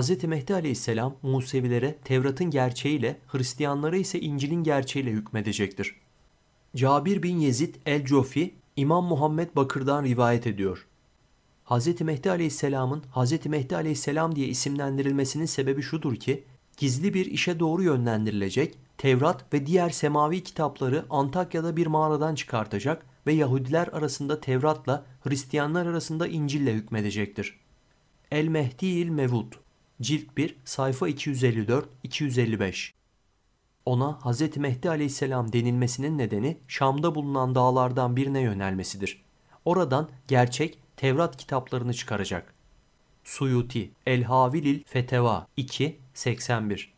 Hz. Mehdi aleyhisselam Musevilere Tevrat'ın gerçeğiyle, Hristiyanlara ise İncil'in gerçeğiyle hükmedecektir. Cabir bin Yezid el-Cofi, İmam Muhammed Bakır'dan rivayet ediyor. Hz. Mehdi Aleyhisselam'ın Hz. Mehdi Aleyhisselam diye isimlendirilmesinin sebebi şudur ki, gizli bir işe doğru yönlendirilecek, Tevrat ve diğer semavi kitapları Antakya'da bir mağaradan çıkartacak ve Yahudiler arasında Tevrat'la, Hristiyanlar arasında İncil'le hükmedecektir. El-Mehdi il-Mevud Cilt 1 sayfa 254-255 Ona Hz. Mehdi aleyhisselam denilmesinin nedeni Şam'da bulunan dağlardan birine yönelmesidir. Oradan gerçek Tevrat kitaplarını çıkaracak. Suyuti El-Havilil Feteva 2-81